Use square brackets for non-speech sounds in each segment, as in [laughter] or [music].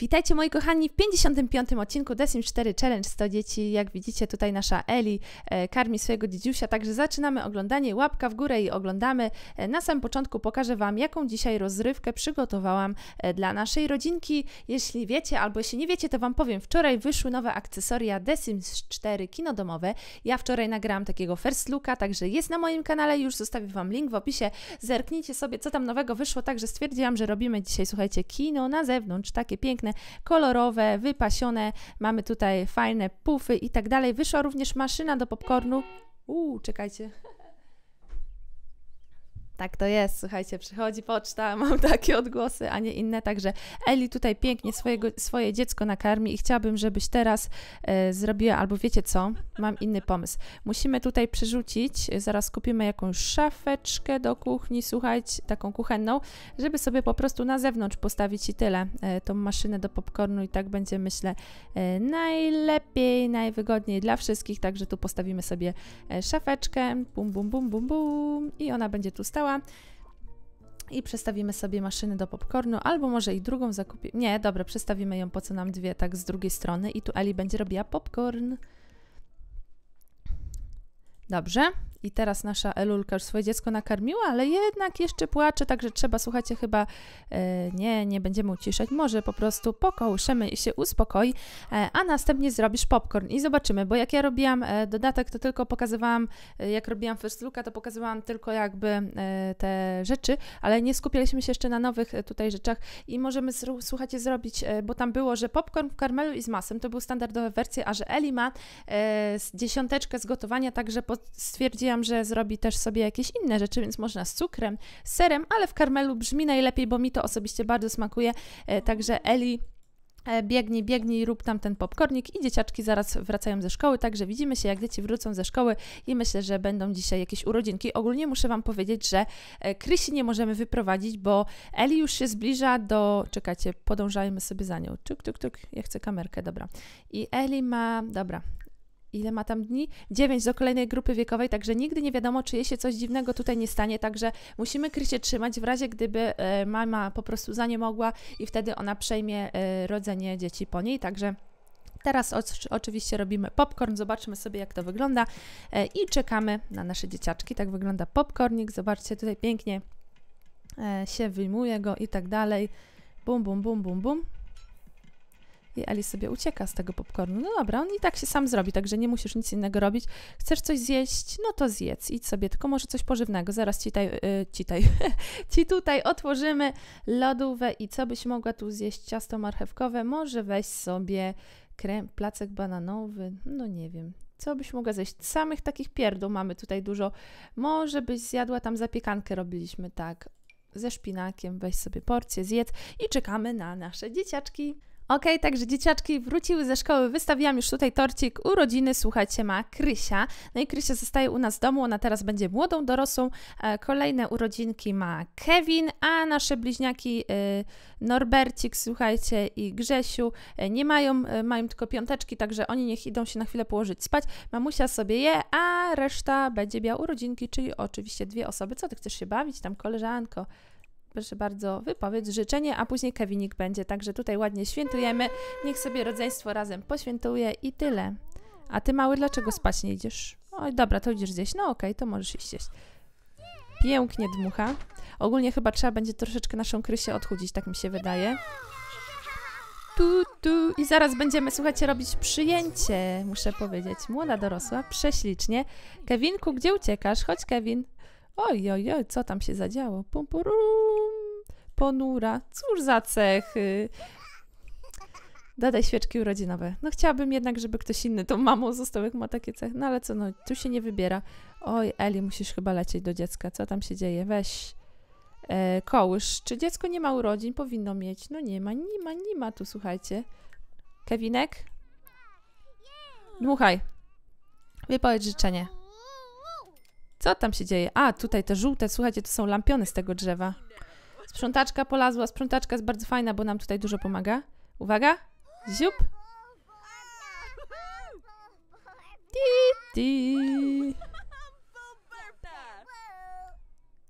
Witajcie moi kochani w 55. odcinku The Sims 4 Challenge 100 dzieci. Jak widzicie tutaj nasza Eli e, karmi swojego dziedziusia, także zaczynamy oglądanie. Łapka w górę i oglądamy. E, na samym początku pokażę Wam, jaką dzisiaj rozrywkę przygotowałam e, dla naszej rodzinki. Jeśli wiecie albo jeśli nie wiecie, to Wam powiem. Wczoraj wyszły nowe akcesoria The Sims 4 kino domowe. Ja wczoraj nagrałam takiego first looka, także jest na moim kanale. Już zostawię Wam link w opisie. Zerknijcie sobie, co tam nowego wyszło. Także stwierdziłam, że robimy dzisiaj, słuchajcie, kino na zewnątrz, takie piękne kolorowe, wypasione. Mamy tutaj fajne pufy i tak dalej. Wyszła również maszyna do popcornu. Uuu, czekajcie. Tak to jest, słuchajcie, przychodzi poczta, [laughs] mam takie odgłosy, a nie inne, także Eli tutaj pięknie swojego, swoje dziecko nakarmi i chciałabym, żebyś teraz e, zrobiła, albo wiecie co, mam inny pomysł. Musimy tutaj przerzucić, e, zaraz kupimy jakąś szafeczkę do kuchni, słuchajcie, taką kuchenną, żeby sobie po prostu na zewnątrz postawić i tyle, e, tą maszynę do popcornu i tak będzie, myślę, e, najlepiej, najwygodniej dla wszystkich, także tu postawimy sobie e, szafeczkę, bum, bum, bum, bum, bum i ona będzie tu stała działa. I przestawimy sobie maszyny do popcornu, albo może i drugą zakupimy. Nie, dobra, przestawimy ją po co nam dwie, tak z drugiej strony. I tu Eli będzie robiła popcorn. Dobrze, i teraz nasza Elulka już swoje dziecko nakarmiła, ale jednak jeszcze płacze, także trzeba, słuchajcie, chyba e, nie, nie będziemy uciszać. Może po prostu pokołyszemy i się uspokoi, e, a następnie zrobisz popcorn i zobaczymy, bo jak ja robiłam e, dodatek, to tylko pokazywałam, e, jak robiłam first looka, to pokazywałam tylko jakby e, te rzeczy, ale nie skupialiśmy się jeszcze na nowych e, tutaj rzeczach i możemy, słuchajcie, zrobić, bo tam było, że popcorn w karmelu i z masem, to były standardowe wersje, a że Eli ma dziesiąteczkę z gotowania, także stwierdziłam, mówiłam, że zrobi też sobie jakieś inne rzeczy, więc można z cukrem, z serem, ale w karmelu brzmi najlepiej, bo mi to osobiście bardzo smakuje. E, także Eli e, biegnij, biegnij, rób tam ten popcornik i dzieciaczki zaraz wracają ze szkoły, także widzimy się, jak dzieci wrócą ze szkoły i myślę, że będą dzisiaj jakieś urodzinki. Ogólnie muszę Wam powiedzieć, że e, Krysi nie możemy wyprowadzić, bo Eli już się zbliża do... Czekajcie, podążajmy sobie za nią. Tuk, tuk, tuk. Ja chcę kamerkę, dobra. I Eli ma... Dobra, ile ma tam dni? 9 do kolejnej grupy wiekowej, także nigdy nie wiadomo, czy jej się coś dziwnego tutaj nie stanie, także musimy Krysię trzymać w razie, gdyby e, mama po prostu mogła i wtedy ona przejmie e, rodzenie dzieci po niej, także... Teraz oczywiście robimy popcorn, zobaczymy sobie jak to wygląda e, i czekamy na nasze dzieciaczki. Tak wygląda popcornik, zobaczcie tutaj pięknie się wyjmuje go i tak dalej. Bum, bum, bum, bum, bum. I sobie ucieka z tego popcornu. No dobra, on i tak się sam zrobi, także nie musisz nic innego robić. Chcesz coś zjeść? No to zjedz, idź sobie, tylko może coś pożywnego. Zaraz ci, taj, yy, ci, taj, [laughs] ci tutaj otworzymy lodówę i co byś mogła tu zjeść? Ciasto marchewkowe? Może weź sobie krem, placek bananowy? No nie wiem, co byś mogła zjeść? Samych takich pierdół mamy tutaj dużo. Może byś zjadła tam zapiekankę, robiliśmy tak. Ze szpinakiem, weź sobie porcję, zjedz i czekamy na nasze dzieciaczki. OK, także dzieciaczki wróciły ze szkoły, wystawiłam już tutaj torcik. Urodziny, słuchajcie, ma Krysia. No i Krysia zostaje u nas w domu, ona teraz będzie młodą, dorosłą. E, kolejne urodzinki ma Kevin, a nasze bliźniaki e, Norbercik, słuchajcie, i Grzesiu e, nie mają, mają tylko piąteczki, także oni niech idą się na chwilę położyć spać. Mamusia sobie je, a reszta będzie miała urodzinki, czyli oczywiście dwie osoby. Co ty chcesz się bawić tam, koleżanko? proszę bardzo, wypowiedz życzenie, a później Kevinik będzie. Także tutaj ładnie świętujemy. Niech sobie rodzeństwo razem poświętuje i tyle. A ty, mały, dlaczego spać nie idziesz? Oj, dobra, to idziesz gdzieś. No okej, okay, to możesz iść gdzieś. Pięknie dmucha. Ogólnie chyba trzeba będzie troszeczkę naszą Krysię odchudzić, tak mi się wydaje. Tu, tu. I zaraz będziemy, słuchajcie, robić przyjęcie, muszę powiedzieć. Młoda dorosła, prześlicznie. Kevinku, gdzie uciekasz? Chodź, Kevin. Oj, oj, oj, co tam się zadziało? Pum, pum, ponura, cóż za cechy. Dadaj świeczki urodzinowe. No chciałabym jednak, żeby ktoś inny tą mamą został, jak ma takie cechy. No ale co, no tu się nie wybiera. Oj, Eli, musisz chyba lecieć do dziecka. Co tam się dzieje? Weź e, kołysz. Czy dziecko nie ma urodzin? Powinno mieć. No nie ma, nie ma, nie ma tu, słuchajcie. Kewinek? Dmuchaj. No Wypowiedz życzenie. Co tam się dzieje? A, tutaj te żółte, słuchajcie, to są lampiony z tego drzewa. Sprzątaczka polazła. Sprzątaczka jest bardzo fajna, bo nam tutaj dużo pomaga. Uwaga! Ziup! Ti, ti.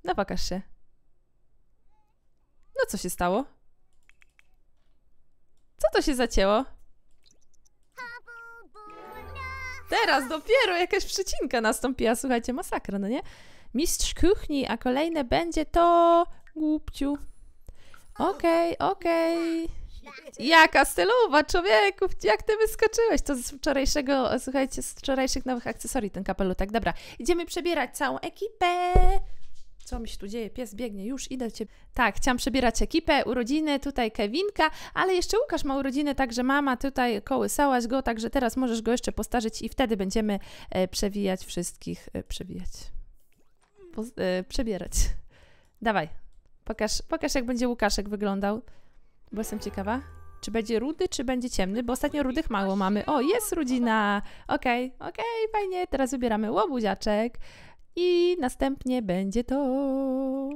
No pokaż się. No co się stało? Co to się zacięło? Teraz dopiero jakaś przycinka nastąpiła, słuchajcie, masakra, no nie? Mistrz kuchni, a kolejne będzie to... Głupciu. Okej, okay, okej. Okay. Jaka stylowa, człowieku, jak ty wyskoczyłeś? To z wczorajszego, słuchajcie, z wczorajszych nowych akcesorii ten kapelutek. Dobra, idziemy przebierać całą ekipę co mi się tu dzieje, pies biegnie, już idę Cię. Tak, chciałam przebierać ekipę, urodziny, tutaj Kevinka, ale jeszcze Łukasz ma urodziny, także mama tutaj kołysałaś go, także teraz możesz go jeszcze postarzyć i wtedy będziemy e, przewijać wszystkich, e, przewijać, po, e, przebierać. Dawaj, pokaż, pokaż jak będzie Łukaszek wyglądał, bo jestem ciekawa. Czy będzie rudy, czy będzie ciemny? Bo ostatnio rudych mało mamy. O, jest rodzina! Okej, okay, okej, okay, fajnie. Teraz wybieramy łobuziaczek. I następnie będzie to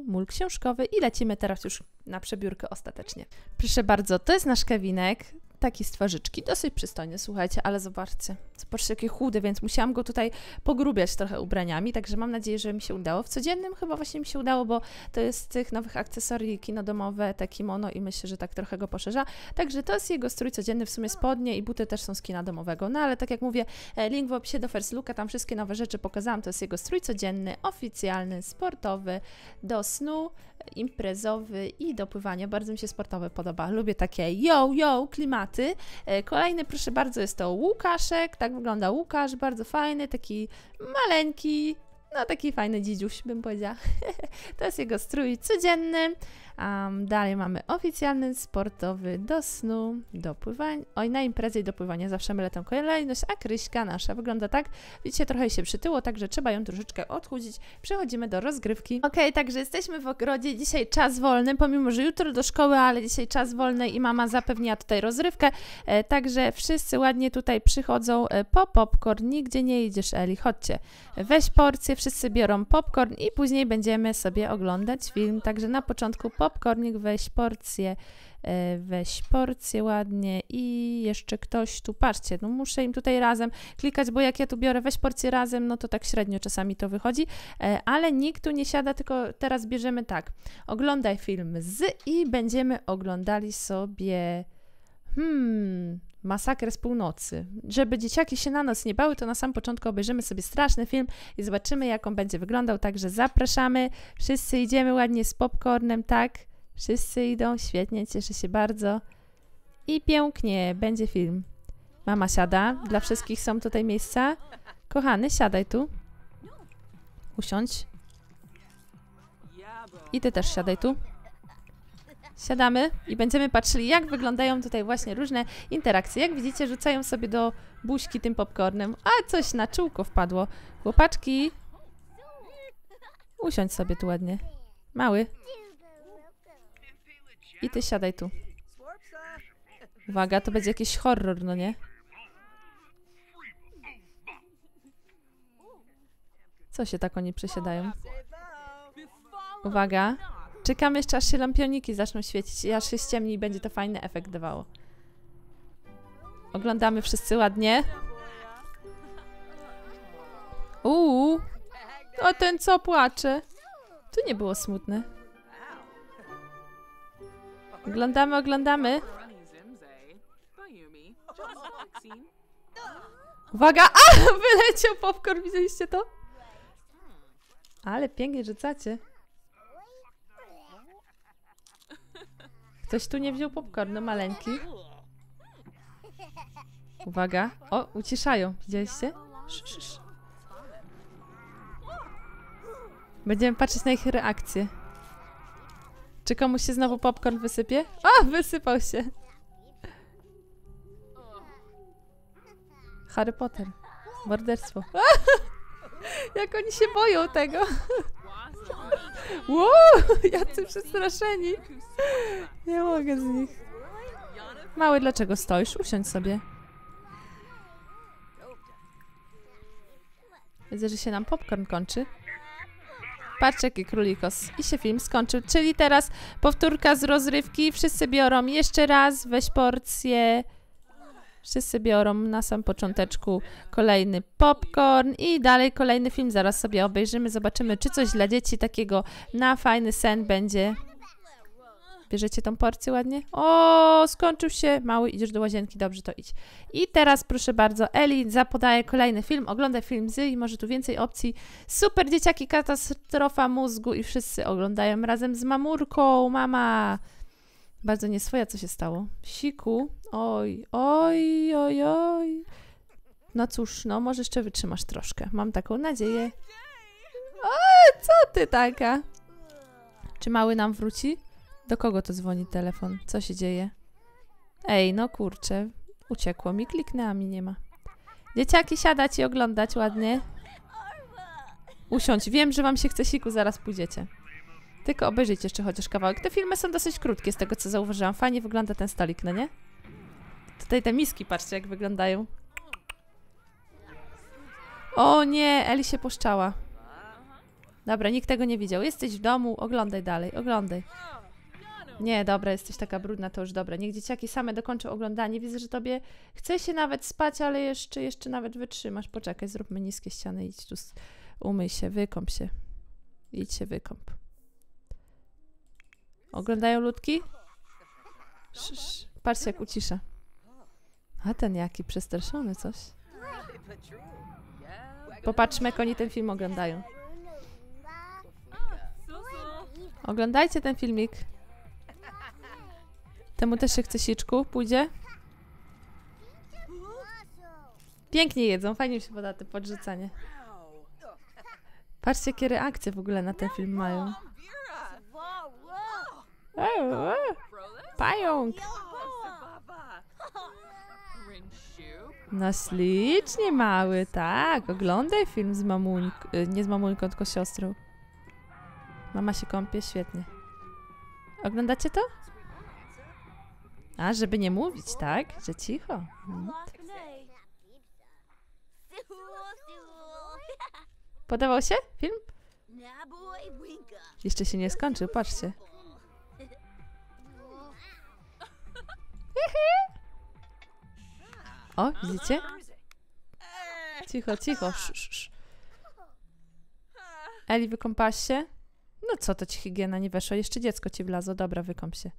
mól książkowy i lecimy teraz już na przebiórkę ostatecznie. Proszę bardzo, to jest nasz kawinek takie twarzyczki, dosyć przystojne, słuchajcie, ale zobaczcie, zobaczcie jakie chude, więc musiałam go tutaj pogrubiać trochę ubraniami, także mam nadzieję, że mi się udało. W codziennym chyba właśnie mi się udało, bo to jest z tych nowych akcesorii kino domowe, te kimono i myślę, że tak trochę go poszerza. Także to jest jego strój codzienny, w sumie spodnie i buty też są z kina domowego, no ale tak jak mówię, e, link w opisie do First Looka, tam wszystkie nowe rzeczy pokazałam, to jest jego strój codzienny, oficjalny, sportowy, do snu, imprezowy i do pływania. Bardzo mi się sportowy podoba, lubię takie yo, yo, klimat tematy. E, kolejny, proszę bardzo, jest to Łukaszek. Tak wygląda Łukasz, bardzo fajny, taki maleńki, no taki fajny dzidziuś, bym powiedziała. [laughs] to jest jego strój codzienny. Um, dalej mamy oficjalny, sportowy, do snu, do pływania. Oj, na imprezie i do pływania zawsze mylę tę kolejność, a Kryśka nasza wygląda tak. Widzicie, trochę się przytyło, także trzeba ją troszeczkę odchudzić. Przechodzimy do rozgrywki. Ok, także jesteśmy w ogrodzie. Dzisiaj czas wolny, pomimo, że jutro do szkoły, ale dzisiaj czas wolny i mama zapewnia tutaj rozrywkę. E, także wszyscy ładnie tutaj przychodzą e, po popcorn. Nigdzie nie idziesz, Eli, chodźcie. Weź porcję, wszyscy biorą popcorn i później będziemy sobie oglądać film. Także na początku popcorn popcornik, weź porcję, e, weź porcję ładnie i jeszcze ktoś tu, patrzcie, no muszę im tutaj razem klikać, bo jak ja tu biorę weź porcję razem, no to tak średnio czasami to wychodzi, e, ale nikt tu nie siada, tylko teraz bierzemy tak, oglądaj film z i będziemy oglądali sobie hmm, masakrę z północy. Żeby dzieciaki się na noc nie bały, to na sam początku obejrzymy sobie straszny film i zobaczymy, jak on będzie wyglądał. Także zapraszamy. Wszyscy idziemy ładnie z popcornem, tak? Wszyscy idą, świetnie, cieszę się bardzo. I pięknie, będzie film. Mama siada. Dla wszystkich są tutaj miejsca. Kochany, siadaj tu. Usiądź. I ty też siadaj tu siadamy i będziemy patrzyli, jak wyglądają tutaj właśnie różne interakcje. Jak widzicie, rzucają sobie do buźki tym popcornem, a coś na czółko wpadło. Chłopaczki, usiądź sobie tu ładnie. Mały. I ty siadaj tu. Uwaga, to będzie jakiś horror, no nie? Co się tak oni przesiadają? Uwaga. Czekam jeszcze, aż się lampioniki zaczną świecić i aż się ściemni i będzie to fajny efekt dawało. Oglądamy wszyscy ładnie. Uuu! O, ten co płacze? Tu nie było smutne. Oglądamy, oglądamy. Uwaga! A! [laughs] Wyleciał popcorn, widzieliście to? Ale pięknie rzucacie. Ktoś tu nie wziął popcornu, maleńki. Uwaga. O, uciszają. Widzieliście? Będziemy patrzeć na ich reakcję. Czy komuś się znowu popcorn wysypie? O, wysypał się. Harry Potter. Morderstwo. [laughs] Jak oni się boją tego. Wow, [laughs] jacy przestraszeni. Nie mogę z nich. Mały, dlaczego stoisz? Usiądź sobie. Widzę, że się nam popcorn kończy. Patrz, jaki królikos. I się film skończył. Czyli teraz powtórka z rozrywki. Wszyscy biorą jeszcze raz. Weź porcję... Wszyscy biorą na sam począteczku kolejny popcorn i dalej kolejny film zaraz sobie obejrzymy, zobaczymy, czy coś dla dzieci takiego na fajny sen będzie. Bierzecie tą porcję ładnie? O, skończył się. Mały, idziesz do łazienki, dobrze to idź. I teraz proszę bardzo, Eli zapodaje kolejny film, ogląda film z i może tu więcej opcji. Super dzieciaki, katastrofa mózgu i wszyscy oglądają razem z mamurką, mama. Bardzo nieswoja, co się stało? Siku, oj, oj, oj, oj. No cóż, no może jeszcze wytrzymasz troszkę. Mam taką nadzieję. O, co ty taka? Czy mały nam wróci? Do kogo to dzwoni telefon? Co się dzieje? Ej, no kurczę, uciekło mi, kliknęła mi nie ma. Dzieciaki, siadać i oglądać ładnie. Usiądź, wiem, że wam się chce siku, zaraz pójdziecie. Tylko obejrzyjcie jeszcze chociaż kawałek. Te filmy są dosyć krótkie z tego co zauważyłam. Fajnie wygląda ten stolik, no nie? Tutaj te miski, patrzcie jak wyglądają. O nie, Eli się puszczała. Dobra, nikt tego nie widział. Jesteś w domu, oglądaj dalej, oglądaj. Nie, dobra, jesteś taka brudna, to już dobra. Niech dzieciaki same dokończą oglądanie. Widzę, że tobie chce się nawet spać, ale jeszcze, jeszcze nawet wytrzymasz. Poczekaj, zróbmy niskie ściany, idź tu, umyj się, wykąp się. Idź się wykąp. Oglądają ludki? Sz, Patrzcie, jak ucisza. A ten jaki przestraszony coś. Popatrzmy, jak oni ten film oglądają. Oglądajcie ten filmik. Temu też się chce siczku, pójdzie. Pięknie jedzą, fajnie się poda te podrzucanie. Patrzcie, jakie reakcje w ogóle na ten film mają. Eee, eee. pająk. No ślicznie mały, tak. Oglądaj film z mamuńką, y, nie z mamuńką, tylko z siostrą. Mama się kąpie, świetnie. Oglądacie to? A, żeby nie mówić, tak? Że cicho. Podobał się film? Jeszcze się nie skończył, patrzcie. O, widzicie? Cicho, cicho. Sz, sz, sz. Eli, wykąpałaś się? No co, to ci higiena nie weszła. Jeszcze dziecko ci wlazło. Dobra, wykąp się.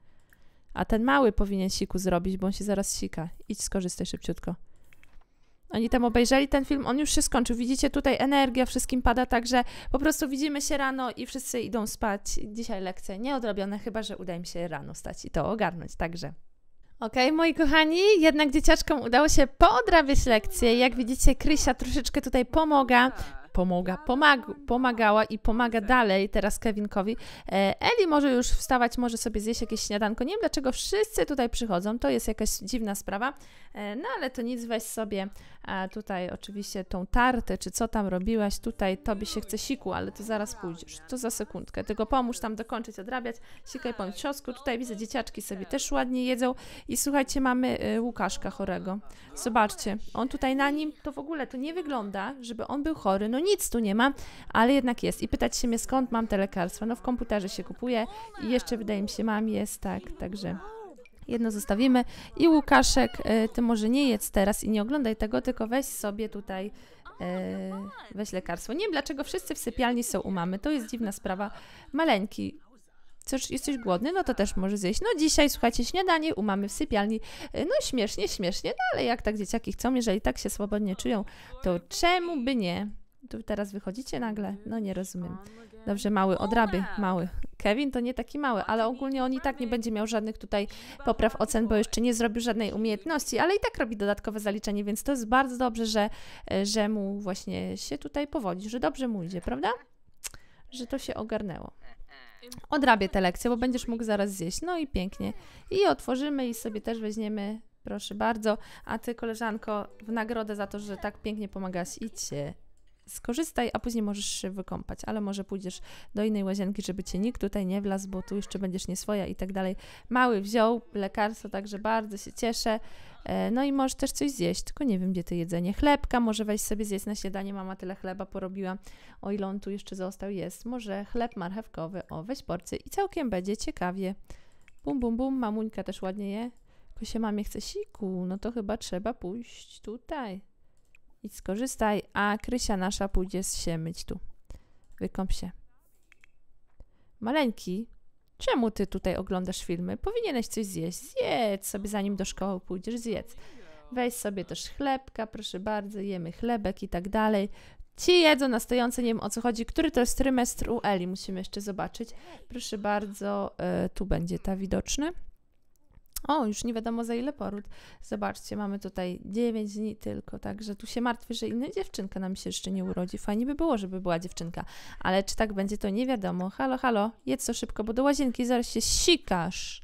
A ten mały powinien siku zrobić, bo on się zaraz sika. Idź, skorzystaj szybciutko. Oni tam obejrzeli ten film, on już się skończył. Widzicie, tutaj energia wszystkim pada, także po prostu widzimy się rano i wszyscy idą spać. Dzisiaj lekcje nieodrobione, chyba że uda im się rano stać i to ogarnąć. Także OK, moi kochani, jednak dzieciaczkom udało się poodrabiać lekcję. Jak widzicie, Krysia troszeczkę tutaj pomaga, pomaga, pomag, pomagała i pomaga dalej teraz Kevinkowi. E, Eli może już wstawać, może sobie zjeść jakieś śniadanko. Nie wiem dlaczego wszyscy tutaj przychodzą, to jest jakaś dziwna sprawa, e, no ale to nic, weź sobie tutaj oczywiście tą tartę, czy co tam robiłaś, tutaj tobie się chce siku, ale to zaraz pójdziesz, to za sekundkę, tylko pomóż tam dokończyć, odrabiać, sikaj po siostku, tutaj widzę dzieciaczki sobie też ładnie jedzą i słuchajcie, mamy e, Łukaszka chorego, zobaczcie, on tutaj na nim, to w ogóle to nie wygląda, żeby on był chory, no nic tu nie ma, ale jednak jest. I pytać się mnie, skąd mam te lekarstwa? No w komputerze się kupuje i jeszcze wydaje mi się, mam, jest, tak, także... Jedno zostawimy. I Łukaszek, e, ty może nie jedz teraz i nie oglądaj tego, tylko weź sobie tutaj e, weź lekarstwo. Nie wiem, dlaczego wszyscy w sypialni są u mamy. To jest dziwna sprawa. Maleńki, Cóż, jesteś głodny? No to też może zjeść. No dzisiaj, słuchajcie, śniadanie u mamy w sypialni. E, no śmiesznie, śmiesznie, no ale jak tak dzieciaki chcą, jeżeli tak się swobodnie czują, to czemu by nie? Tu teraz wychodzicie nagle? Mhm. No nie rozumiem. Dobrze, mały, odraby, mały. Kevin to nie taki mały, ale ogólnie on i tak nie będzie miał żadnych tutaj popraw ocen, bo jeszcze nie zrobił żadnej umiejętności, ale i tak robi dodatkowe zaliczenie, więc to jest bardzo dobrze, że, e, że mu właśnie się tutaj powodzi, że dobrze mu idzie, prawda? Że to się ogarnęło. Odrabię te lekcje, bo będziesz mógł zaraz zjeść. No i pięknie. I otworzymy i sobie też weźmiemy Proszę bardzo. A ty, koleżanko, w nagrodę za to, że tak pięknie pomagasz, idź się skorzystaj, a później możesz się wykąpać, ale może pójdziesz do innej łazienki, żeby cię nikt tutaj nie wlazł, bo tu jeszcze będziesz nieswoja i tak dalej. Mały wziął lekarstwo, także bardzo się cieszę. E, no i możesz też coś zjeść, tylko nie wiem, gdzie to jedzenie. Chlebka może weź sobie zjeść na śniadanie, mama tyle chleba porobiła, o ile on tu jeszcze został, jest. Może chleb marchewkowy, o, weź porcję i całkiem będzie ciekawie. Bum, bum, bum, mamuńka też ładnie je. Tylko się mamie chce siku, no to chyba trzeba pójść tutaj idź skorzystaj, a Krysia nasza pójdzie się myć tu. Wykąp się. Maleńki, czemu ty tutaj oglądasz filmy? Powinieneś coś zjeść. Zjedz sobie zanim do szkoły pójdziesz, zjedz. Weź sobie też chlebka, proszę bardzo, jemy chlebek i tak dalej. Ci jedzą na stojące, nie wiem o co chodzi. Który to jest trymestr u Eli? Musimy jeszcze zobaczyć. Proszę bardzo, y, tu będzie ta widoczny. O, już nie wiadomo za ile poród. Zobaczcie, mamy tutaj 9 dni tylko, także tu się martwię, że inna dziewczynka nam się jeszcze nie urodzi. Fajnie by było, żeby była dziewczynka, ale czy tak będzie, to nie wiadomo. Halo, halo, jedz to szybko, bo do łazienki zaraz się sikasz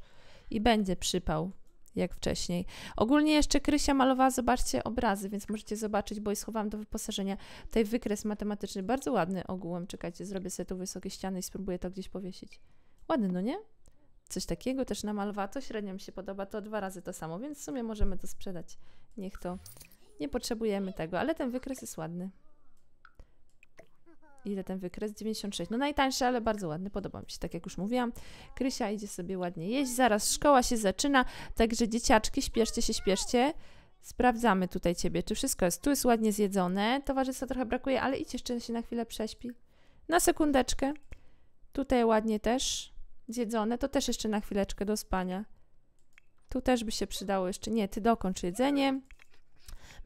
i będzie przypał jak wcześniej. Ogólnie jeszcze Krysia malowała, zobaczcie, obrazy, więc możecie zobaczyć, bo i schowałam do wyposażenia. Tutaj wykres matematyczny, bardzo ładny ogółem. Czekajcie, zrobię sobie tu wysokie ściany i spróbuję to gdzieś powiesić. Ładny, no nie? coś takiego też to Średnio mi się podoba, to dwa razy to samo, więc w sumie możemy to sprzedać. Niech to. Nie potrzebujemy tego, ale ten wykres jest ładny. Ile ten wykres? 96. No najtańszy, ale bardzo ładny. Podoba mi się, tak jak już mówiłam. Krysia idzie sobie ładnie jeść. Zaraz szkoła się zaczyna, także dzieciaczki, śpieszcie się, śpieszcie. Sprawdzamy tutaj Ciebie, czy wszystko jest. Tu jest ładnie zjedzone. Towarzystwa trochę brakuje, ale idź jeszcze się na chwilę prześpi. Na sekundeczkę. Tutaj ładnie też zjedzone, to też jeszcze na chwileczkę do spania. Tu też by się przydało jeszcze. Nie, ty dokończ jedzenie.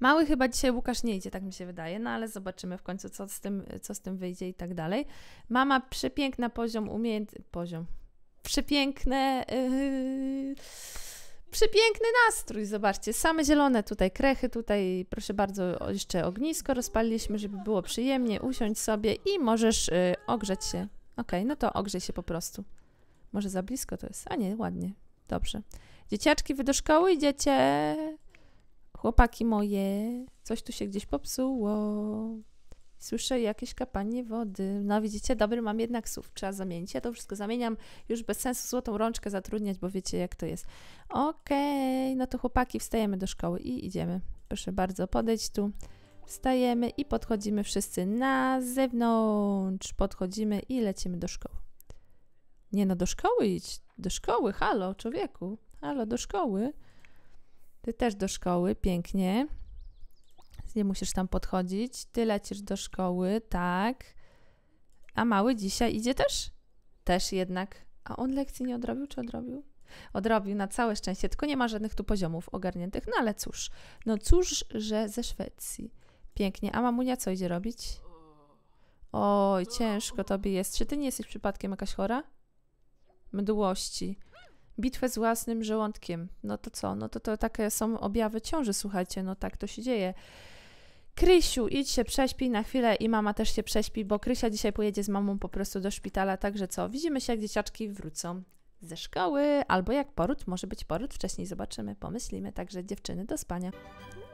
Mały chyba dzisiaj Łukasz nie idzie, tak mi się wydaje, no ale zobaczymy w końcu, co z tym, co z tym wyjdzie i tak dalej. Mama przepiękna poziom umiejętności, poziom. Przepiękne... Yy... Przepiękny nastrój, zobaczcie. Same zielone tutaj krechy, tutaj proszę bardzo jeszcze ognisko rozpaliliśmy, żeby było przyjemnie. Usiądź sobie i możesz yy, ogrzeć się. Ok, no to ogrzej się po prostu. Może za blisko to jest. A nie, ładnie. Dobrze. Dzieciaczki, wy do szkoły idziecie? Chłopaki moje, coś tu się gdzieś popsuło. Słyszę jakieś kapanie wody. No widzicie, dobry mam jednak słów. Trzeba zamienić. Ja to wszystko zamieniam. Już bez sensu złotą rączkę zatrudniać, bo wiecie jak to jest. Okej, okay, no to chłopaki, wstajemy do szkoły i idziemy. Proszę bardzo, podejdź tu. Wstajemy i podchodzimy wszyscy na zewnątrz. Podchodzimy i lecimy do szkoły. Nie no, do szkoły idź, do szkoły, halo, człowieku, halo, do szkoły. Ty też do szkoły, pięknie. Nie musisz tam podchodzić. Ty lecisz do szkoły, tak. A mały dzisiaj idzie też? Też jednak. A on lekcji nie odrobił, czy odrobił? Odrobił na całe szczęście, tylko nie ma żadnych tu poziomów ogarniętych. No ale cóż, no cóż, że ze Szwecji. Pięknie. A mamunia co idzie robić? Oj, ciężko tobie jest. Czy ty nie jesteś przypadkiem jakaś chora? mdłości, bitwę z własnym żołądkiem. No to co? No to, to takie są objawy ciąży, słuchajcie, no tak to się dzieje. Krysiu, idź się prześpi na chwilę i mama też się prześpi, bo Krysia dzisiaj pojedzie z mamą po prostu do szpitala, także co? Widzimy się, jak dzieciaczki wrócą ze szkoły, albo jak poród, może być poród wcześniej, zobaczymy, pomyślimy, także dziewczyny do spania.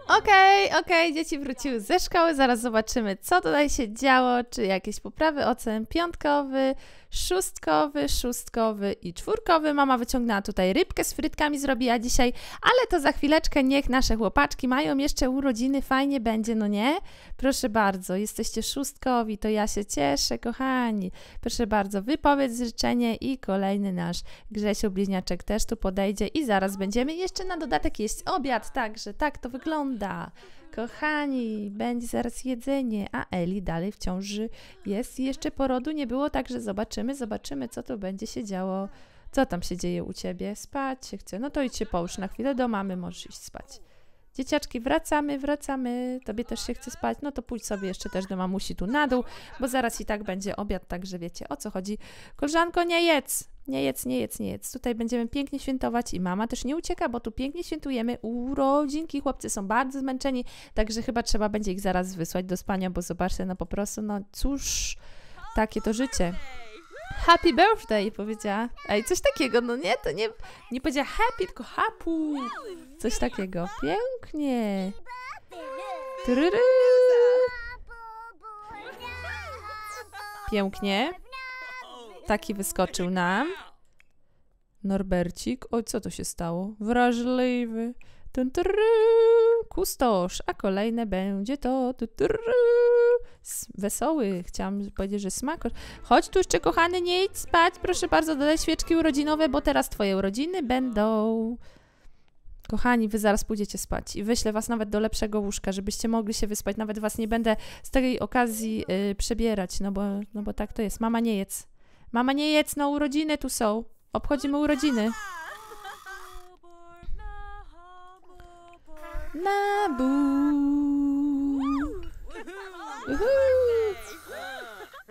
Okej, okay, okej, okay. dzieci wróciły ze szkoły, zaraz zobaczymy, co tutaj się działo, czy jakieś poprawy ocen piątkowy, szóstkowy, szóstkowy i czwórkowy. Mama wyciągnęła tutaj rybkę z frytkami, zrobiła dzisiaj, ale to za chwileczkę, niech nasze chłopaczki mają jeszcze urodziny, fajnie będzie, no nie? Proszę bardzo, jesteście szóstkowi, to ja się cieszę, kochani. Proszę bardzo, wypowiedz życzenie i kolejny nasz Grzesiu Bliźniaczek też tu podejdzie i zaraz będziemy jeszcze na dodatek jeść obiad, także tak to wygląda wygląda. Kochani, będzie zaraz jedzenie, a Eli dalej w ciąży jest. Jeszcze porodu nie było, także zobaczymy, zobaczymy, co tu będzie się działo. Co tam się dzieje u ciebie? Spać się chce. No to idź się połóż na chwilę do mamy, możesz iść spać. Dzieciaczki, wracamy, wracamy. Tobie też się chce spać. No to pójdź sobie jeszcze też do mamusi tu na dół, bo zaraz i tak będzie obiad, także wiecie o co chodzi. Koleżanko, nie jedz! nie jedz, nie jedz, nie jedz. Tutaj będziemy pięknie świętować i mama też nie ucieka, bo tu pięknie świętujemy urodzinki. Chłopcy są bardzo zmęczeni, także chyba trzeba będzie ich zaraz wysłać do spania, bo zobaczcie, no po prostu, no cóż, takie to życie. Happy birthday powiedziała. Ej, coś takiego, no nie, to nie, nie powiedziała happy, tylko hapu. Coś takiego. Pięknie. Tryry. Pięknie taki wyskoczył nam. Norbercik. Oj, co to się stało? Wrażliwy. Kustosz, a kolejne będzie to wesoły, chciałam powiedzieć, że smakosz. Chodź tu jeszcze, kochany, nie idź spać, proszę bardzo, dodaj świeczki urodzinowe, bo teraz twoje urodziny będą... Kochani, wy zaraz pójdziecie spać i wyślę was nawet do lepszego łóżka, żebyście mogli się wyspać. Nawet was nie będę z tej okazji y, przebierać, no bo, no bo tak to jest. Mama, nie jedz. Mama nie jedz, no urodziny tu są. Obchodzimy urodziny. Nabu. Uhu.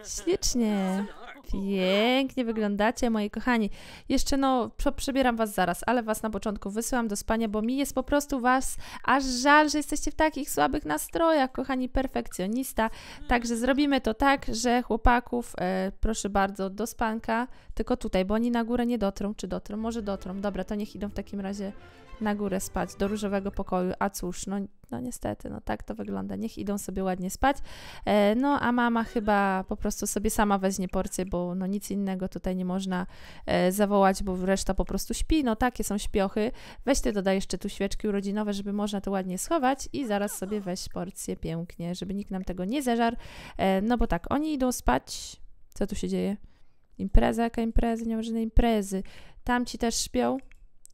Ślicznie. Pięknie wyglądacie, moi kochani. Jeszcze no, przebieram was zaraz, ale was na początku wysyłam do spania, bo mi jest po prostu was aż żal, że jesteście w takich słabych nastrojach, kochani perfekcjonista. Także zrobimy to tak, że chłopaków, e, proszę bardzo, do spanka, tylko tutaj, bo oni na górę nie dotrą, czy dotrą, może dotrą. Dobra, to niech idą w takim razie na górę spać, do różowego pokoju, a cóż, no, no niestety, no tak to wygląda, niech idą sobie ładnie spać, e, no a mama chyba po prostu sobie sama weźmie porcję, bo no nic innego tutaj nie można e, zawołać, bo reszta po prostu śpi, no takie są śpiochy, weź ty dodaj jeszcze tu świeczki urodzinowe, żeby można to ładnie schować i zaraz sobie weź porcję pięknie, żeby nikt nam tego nie zeżarł, e, no bo tak, oni idą spać, co tu się dzieje? Impreza, jaka impreza, nie ma żadnej imprezy. Tamci też śpią,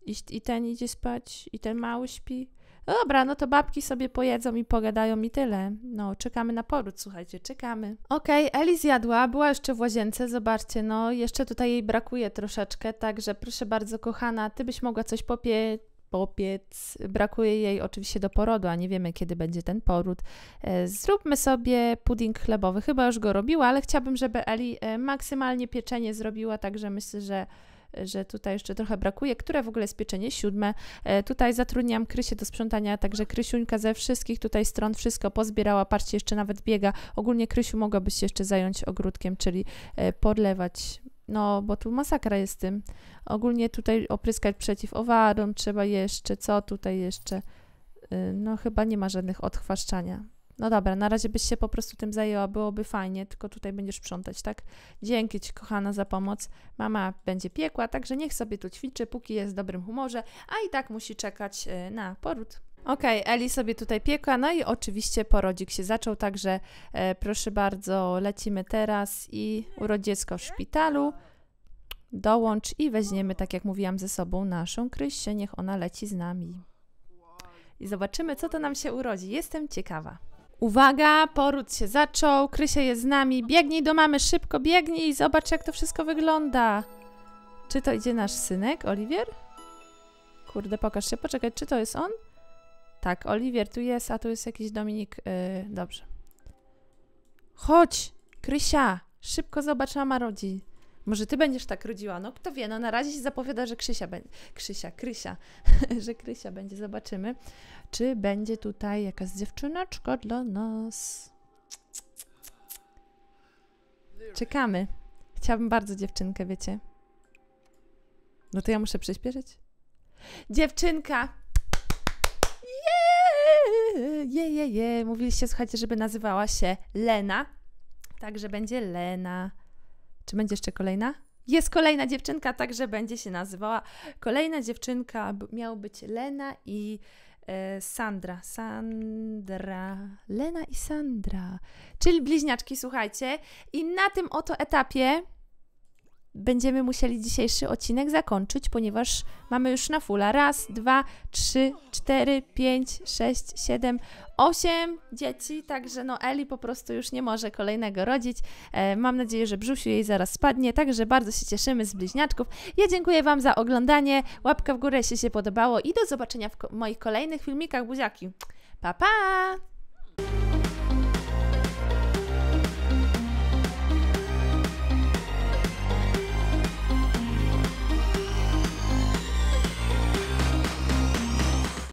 i, I ten idzie spać, i ten mały śpi. dobra, no to babki sobie pojedzą i pogadają i tyle. No, czekamy na poród, słuchajcie, czekamy. Okej, okay, Eli zjadła, była jeszcze w łazience, zobaczcie, no jeszcze tutaj jej brakuje troszeczkę, także proszę bardzo, kochana, ty byś mogła coś popiec popiec. Brakuje jej oczywiście do porodu, a nie wiemy, kiedy będzie ten poród. E, zróbmy sobie pudding chlebowy. Chyba już go robiła, ale chciałabym, żeby Eli e, maksymalnie pieczenie zrobiła, także myślę, że że tutaj jeszcze trochę brakuje. Które w ogóle jest pieczenie? Siódme. E, tutaj zatrudniam Krysię do sprzątania, także Krysiuńka ze wszystkich tutaj stron wszystko pozbierała. Patrzcie, jeszcze nawet biega. Ogólnie Krysiu mogłaby się jeszcze zająć ogródkiem, czyli e, podlewać no, bo tu masakra jest tym. Ogólnie tutaj opryskać przeciw owadom trzeba jeszcze. Co tutaj jeszcze? E, no, chyba nie ma żadnych odchwaszczania. No dobra, na razie byś się po prostu tym zajęła, byłoby fajnie, tylko tutaj będziesz sprzątać, tak? Dzięki Ci, kochana, za pomoc. Mama będzie piekła, także niech sobie tu ćwiczy, póki jest w dobrym humorze, a i tak musi czekać y, na poród. Okej, okay, Eli sobie tutaj piekła, no i oczywiście porodzik się zaczął, także e, proszę bardzo, lecimy teraz i dziecko w szpitalu. Dołącz i weźmiemy, tak jak mówiłam, ze sobą naszą Krysię, niech ona leci z nami. I zobaczymy, co to nam się urodzi. Jestem ciekawa. Uwaga, poród się zaczął, Krysia jest z nami. Biegnij do mamy, szybko biegnij i zobacz, jak to wszystko wygląda. Czy to idzie nasz synek, Oliwier? Kurde, pokaż się, poczekaj, czy to jest on? Tak, Oliwier tu jest, a tu jest jakiś Dominik. Yy, dobrze. Chodź, Krysia, szybko zobacz, mama rodzi. Może ty będziesz tak rodziła, no kto wie, no na razie się zapowiada, że Krzysia będzie, Krzysia, Krysia, [laughs] że Krysia będzie, zobaczymy, czy będzie tutaj jakaś dziewczynaczka dla nas. Czekamy. Chciałabym bardzo dziewczynkę, wiecie. No to ja muszę przyspieszyć. Dziewczynka! Jee, jee, jee. Mówiliście, słuchajcie, żeby nazywała się Lena. Także będzie Lena. Czy będzie jeszcze kolejna? Jest kolejna dziewczynka, także będzie się nazywała. Kolejna dziewczynka miał być Lena i e, Sandra. Sandra. Lena i Sandra. Czyli bliźniaczki, słuchajcie. I na tym oto etapie będziemy musieli dzisiejszy odcinek zakończyć, ponieważ mamy już na fula. Raz, dwa, trzy, cztery, pięć, sześć, siedem, osiem dzieci, także no Eli po prostu już nie może kolejnego rodzić. E, mam nadzieję, że brzusiu jej zaraz spadnie, także bardzo się cieszymy z bliźniaczków. Ja dziękuję Wam za oglądanie, łapka w górę, jeśli się podobało i do zobaczenia w ko moich kolejnych filmikach. Buziaki, pa pa!